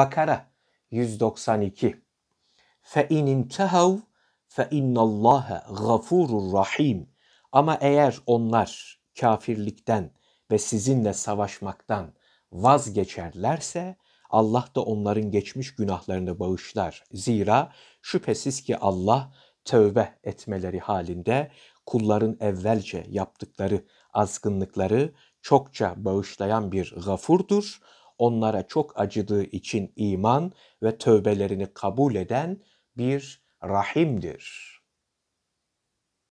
Bakara 192 Fe in intehav fe innallâhe gafurur rahim. Ama eğer onlar kafirlikten ve sizinle savaşmaktan vazgeçerlerse Allah da onların geçmiş günahlarını bağışlar. Zira şüphesiz ki Allah tövbe etmeleri halinde kulların evvelce yaptıkları azgınlıkları çokça bağışlayan bir gafurdur onlara çok acıdığı için iman ve tövbelerini kabul eden bir rahimdir.